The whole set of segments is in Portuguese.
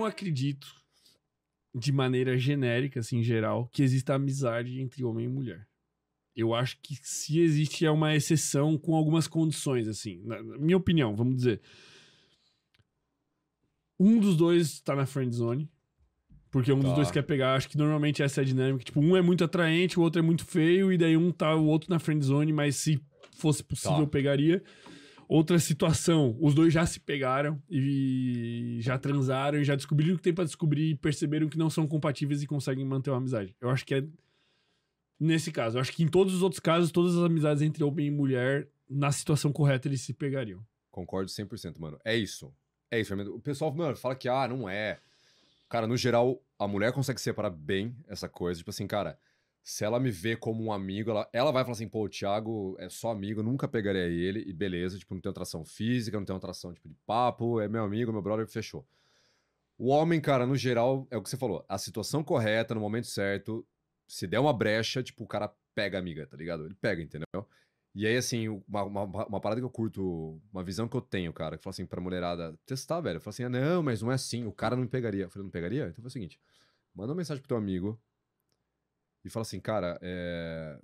não acredito, de maneira genérica, assim, geral, que exista amizade entre homem e mulher. Eu acho que se existe é uma exceção com algumas condições, assim. Na, na minha opinião, vamos dizer. Um dos dois está na friend zone. Porque um tá. dos dois tá. quer pegar. Acho que normalmente essa é a dinâmica. Tipo, um é muito atraente, o outro é muito feio, e daí um tá o outro na friend zone, mas se fosse possível, tá. pegaria outra situação. Os dois já se pegaram e já transaram e já descobriram o que tem para descobrir e perceberam que não são compatíveis e conseguem manter uma amizade. Eu acho que é nesse caso. Eu acho que em todos os outros casos, todas as amizades entre homem e mulher, na situação correta, eles se pegariam. Concordo 100%, mano. É isso. É isso. O pessoal, mano, fala que, ah, não é. Cara, no geral, a mulher consegue separar bem essa coisa. Tipo assim, cara, se ela me vê como um amigo, ela, ela vai falar assim, pô, o Thiago é só amigo, nunca pegaria ele, e beleza, tipo, não tem atração física, não tem atração tipo, de papo, é meu amigo, meu brother, fechou. O homem, cara, no geral, é o que você falou, a situação correta, no momento certo, se der uma brecha, tipo, o cara pega a amiga, tá ligado? Ele pega, entendeu? E aí, assim, uma, uma, uma parada que eu curto, uma visão que eu tenho, cara, que fala assim pra mulherada, testar, velho. Eu falo assim, ah, não, mas não é assim, o cara não me pegaria. Eu falei, não pegaria? Então foi o seguinte, manda uma mensagem pro teu amigo, e fala assim, cara, é...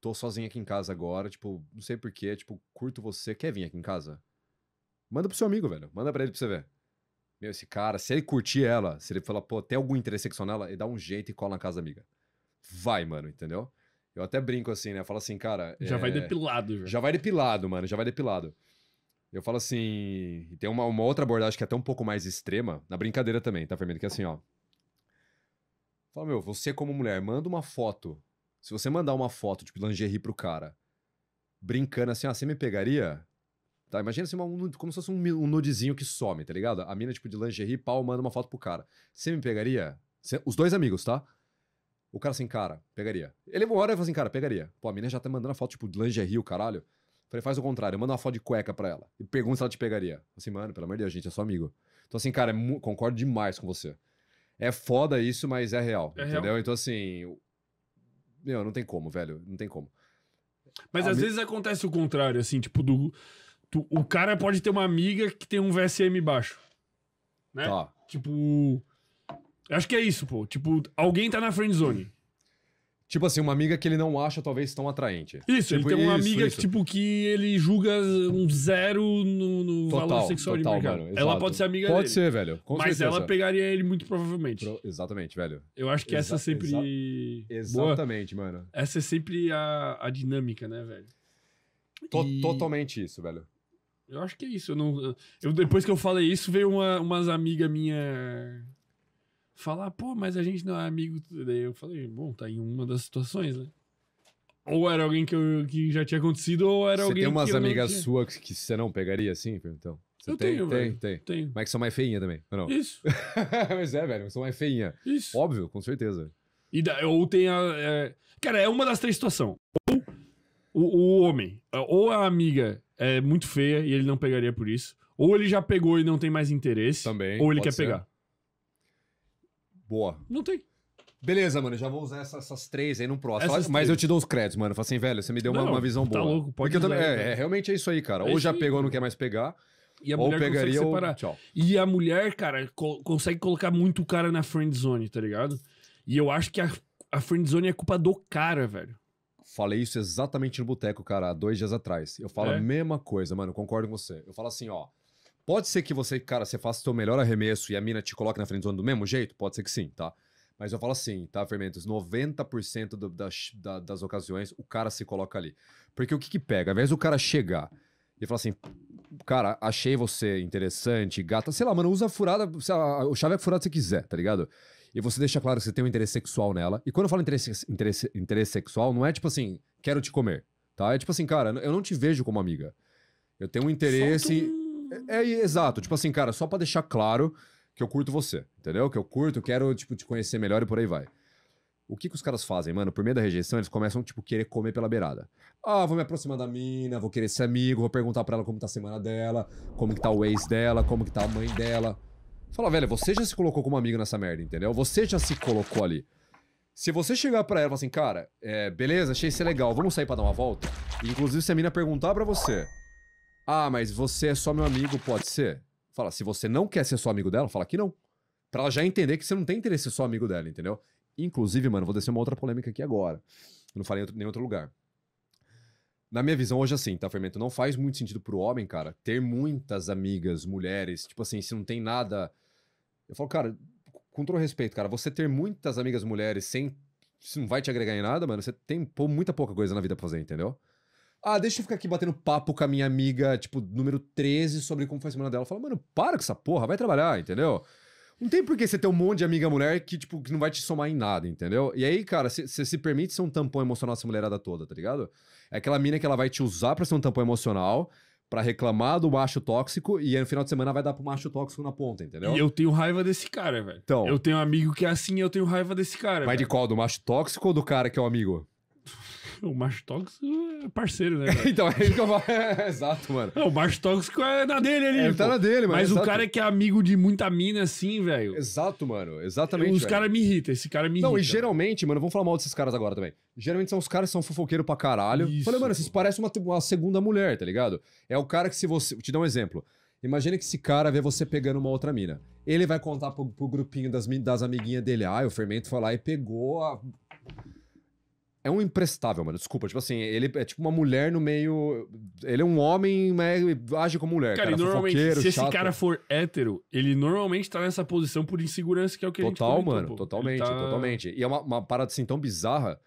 tô sozinho aqui em casa agora, tipo, não sei porquê, tipo, curto você, quer vir aqui em casa? Manda pro seu amigo, velho. Manda pra ele pra você ver. Meu, esse cara, se ele curtir ela, se ele falar, pô, tem algum interesse sexual nela, ele dá um jeito e cola na casa da amiga. Vai, mano, entendeu? Eu até brinco assim, né? Eu falo assim, cara. Já é... vai eh, depilado, já. Já vai depilado, mano, já vai depilado. Eu falo assim. E tem uma, uma outra abordagem que é até um pouco mais extrema, na brincadeira também, tá, Fermento? Que é assim, ó. Fala, meu, você como mulher, manda uma foto. Se você mandar uma foto, tipo, lingerie pro cara, brincando assim, ah, você me pegaria? Tá, imagina assim, uma, como se fosse um, um nudezinho que some, tá ligado? A mina, tipo, de lingerie, pau, manda uma foto pro cara. Você me pegaria? Cê, os dois amigos, tá? O cara assim, cara, pegaria. Ele uma hora e fala assim, cara, pegaria. Pô, a mina já tá mandando a foto, tipo, de lingerie, o caralho. Falei, faz o contrário, manda uma foto de cueca pra ela. E pergunta se ela te pegaria. Assim, mano, pelo amor de Deus, gente, é só amigo. Então, assim, cara, é concordo demais com você. É foda isso, mas é real. É entendeu? Real. Então, assim. Meu, não tem como, velho. Não tem como. Mas a às mi... vezes acontece o contrário, assim, tipo, do. Tu, o cara pode ter uma amiga que tem um VSM baixo. Né? Tá. Tipo. Acho que é isso, pô. Tipo, alguém tá na friend zone. Tipo assim, uma amiga que ele não acha talvez tão atraente. Isso, tipo, ele tem uma isso, amiga isso. tipo que ele julga um zero no, no total, valor sexual total, de mercado. Mano, ela pode ser amiga pode dele. Pode ser, velho. mas certeza. ela pegaria ele muito provavelmente. Pro, exatamente, velho. Eu acho que Exa essa é sempre. Exa boa. exatamente, mano. Essa é sempre a, a dinâmica, né, velho? To e... Totalmente isso, velho. Eu acho que é isso. Eu não, eu, depois que eu falei isso, veio uma, umas amigas minhas falar, pô, mas a gente não é amigo. Daí eu falei, bom, tá em uma das situações, né? Ou era alguém que, eu, que já tinha acontecido, ou era você alguém. Você tem umas amigas suas que você não pegaria assim, então? Você eu tem, tenho, tem, velho. Tem, tem. Mas que são mais feinha também, ou não? Isso. mas é, velho, são mais feinha. Isso. Óbvio, com certeza. E da, ou tem a. É... Cara, é uma das três situações. Ou o, o homem, é, ou a amiga é muito feia e ele não pegaria por isso. Ou ele já pegou e não tem mais interesse. Também. Ou ele quer ser. pegar. Boa. Não tem. Beleza, mano, já vou usar essas, essas três aí no próximo. Essas mas três. eu te dou os créditos, mano. Fala assim, velho, você me deu uma, não, uma visão tá boa. Louco, pode também, é, é, realmente é isso aí, cara. É ou já aí, pegou, não quer mais pegar. E a ou mulher pegaria ou... Tchau. E a mulher, cara, co consegue colocar muito o cara na friend zone, tá ligado? E eu acho que a, a friend zone é culpa do cara, velho. Falei isso exatamente no boteco, cara, dois dias atrás. Eu falo é. a mesma coisa, mano, concordo com você. Eu falo assim, ó. Pode ser que você, cara, você faça o seu melhor arremesso e a mina te coloque na frente do do mesmo jeito? Pode ser que sim, tá? Mas eu falo assim, tá, Fermentos? 90% do, das, da, das ocasiões o cara se coloca ali. Porque o que que pega? Ao invés do cara chegar e falar assim, cara, achei você interessante, gata, sei lá, mano, usa a furada, lá, o é furada você quiser, tá ligado? E você deixa claro que você tem um interesse sexual nela. E quando eu falo interesse, interesse, interesse sexual, não é tipo assim, quero te comer, tá? É tipo assim, cara, eu não te vejo como amiga. Eu tenho um interesse. É, é, exato. Tipo assim, cara, só para deixar claro que eu curto você, entendeu? Que eu curto, quero, tipo, te conhecer melhor e por aí vai. O que, que os caras fazem, mano? Por meio da rejeição, eles começam, tipo, querer comer pela beirada. Ah, vou me aproximar da mina, vou querer ser amigo, vou perguntar pra ela como tá a semana dela, como que tá o ex dela, como que tá a mãe dela. Fala, velho, você já se colocou como amigo nessa merda, entendeu? Você já se colocou ali. Se você chegar pra ela e falar assim, cara, é, beleza, achei isso legal, vamos sair pra dar uma volta. inclusive, se a mina perguntar pra você, ah, mas você é só meu amigo, pode ser? Fala, se você não quer ser só amigo dela, fala que não. Pra ela já entender que você não tem interesse em ser só amigo dela, entendeu? Inclusive, mano, vou descer uma outra polêmica aqui agora. Eu não falei em nenhum outro lugar. Na minha visão, hoje é assim, tá, Fermento? Não faz muito sentido pro homem, cara, ter muitas amigas, mulheres. Tipo assim, se não tem nada. Eu falo, cara, com todo respeito, cara, você ter muitas amigas mulheres sem. Isso não vai te agregar em nada, mano. Você tem muita pouca coisa na vida pra fazer, entendeu? Ah, deixa eu ficar aqui batendo papo com a minha amiga, tipo, número 13, sobre como foi a semana dela. Fala, mano, para com essa porra, vai trabalhar, entendeu? Não tem por que você ter um monte de amiga mulher que, tipo, que não vai te somar em nada, entendeu? E aí, cara, você se permite ser um tampão emocional essa mulherada toda, tá ligado? É aquela mina que ela vai te usar pra ser um tampão emocional, para reclamar do macho tóxico e aí no final de semana vai dar pro macho tóxico na ponta, entendeu? E eu tenho raiva desse cara, velho. Então, eu tenho um amigo que é assim eu tenho raiva desse cara. Mas véio. de qual? Do macho tóxico ou do cara que é o um amigo? o macho tóxico é parceiro, né? então, é isso que eu falo. exato, mano. Não, o macho tóxico é na dele ali. É, ele tá na dele, mano. Mas exato. o cara que é amigo de muita mina, assim, velho. Exato, mano. Exatamente. Os caras me irritam, esse cara me irrita. Não, e geralmente, mano, vamos falar mal desses caras agora também. Geralmente são os caras que são fofoqueiros pra caralho. Isso, Falei, mano, vocês parecem uma, uma segunda mulher, tá ligado? É o cara que se você. Te dá um exemplo. Imagina que esse cara vê você pegando uma outra mina. Ele vai contar pro, pro grupinho das, das amiguinhas dele. Ah, o fermento foi lá e pegou a é um imprestável, mano. Desculpa, tipo assim, ele é tipo uma mulher no meio. Ele é um homem, mas age como mulher. Cara, cara normalmente, se chato. esse cara for hétero, ele normalmente tá nessa posição por insegurança, que é o que Total, a gente comentou, mano, totalmente, tá... totalmente. E é uma, uma parada assim tão bizarra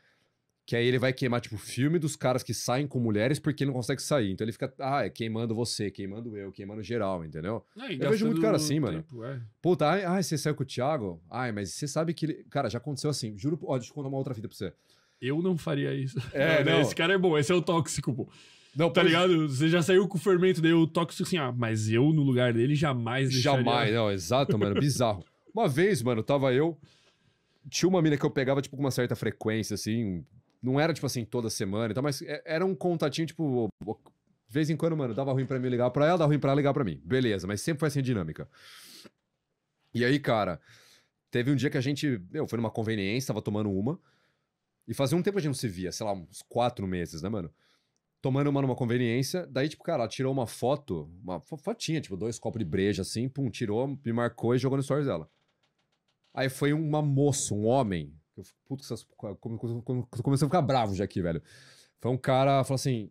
que aí ele vai queimar, tipo, o filme dos caras que saem com mulheres porque ele não consegue sair. Então ele fica, ah, é queimando você, queimando eu, queimando geral, entendeu? eu vejo muito cara assim, mano. é. Puta, ai, ai, você saiu com o Thiago? Ai, mas você sabe que ele. Cara, já aconteceu assim. Juro, ó, deixa eu contar uma outra fita pra você eu não faria isso. É, não, né, não. Esse cara é bom, esse é o tóxico, pô. Não, tá pois... ligado? Você já saiu com o fermento, daí o tóxico assim, ah, mas eu no lugar dele jamais deixaria. Jamais, não, exato, mano, bizarro. Uma vez, mano, tava eu, tinha uma mina que eu pegava, tipo, com uma certa frequência, assim, não era, tipo assim, toda semana e tal, mas é, era um contatinho, tipo, de vez em quando, mano, dava ruim pra mim ligar pra ela, dava ruim pra ela ligar pra mim. Beleza, mas sempre foi assim a dinâmica. E aí, cara, teve um dia que a gente, eu fui numa conveniência, tava tomando uma, e fazia um tempo a gente não se via, sei lá, uns quatro meses, né, mano? Tomando uma numa conveniência. Daí, tipo, cara, ela tirou uma foto, uma fotinha, tipo, dois copos de breja, assim, pum, tirou, me marcou e jogou no stories dela. Aí foi uma moça, um homem. Eu fico, puto, essas, comecei a ficar bravo já aqui, velho. Foi um cara, falou assim.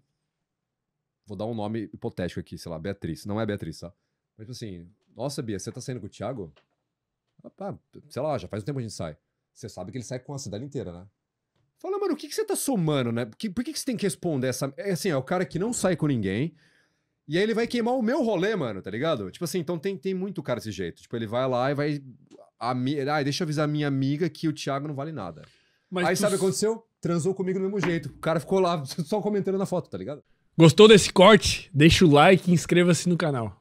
Vou dar um nome hipotético aqui, sei lá, Beatriz. Não é Beatriz, tá? Mas tipo assim, nossa, Bia, você tá saindo com o Thiago? Ah, sei lá, já faz um tempo que a gente sai. Você sabe que ele sai com a cidade inteira, né? Fala, mano, o que, que você tá somando, né? Que, por que, que você tem que responder essa. É assim, é o cara que não sai com ninguém. E aí ele vai queimar o meu rolê, mano, tá ligado? Tipo assim, então tem, tem muito cara desse jeito. Tipo, ele vai lá e vai. A, ah, deixa eu avisar a minha amiga que o Thiago não vale nada. Mas aí tu... sabe o que aconteceu? Transou comigo do mesmo jeito. O cara ficou lá só comentando na foto, tá ligado? Gostou desse corte? Deixa o like e inscreva-se no canal.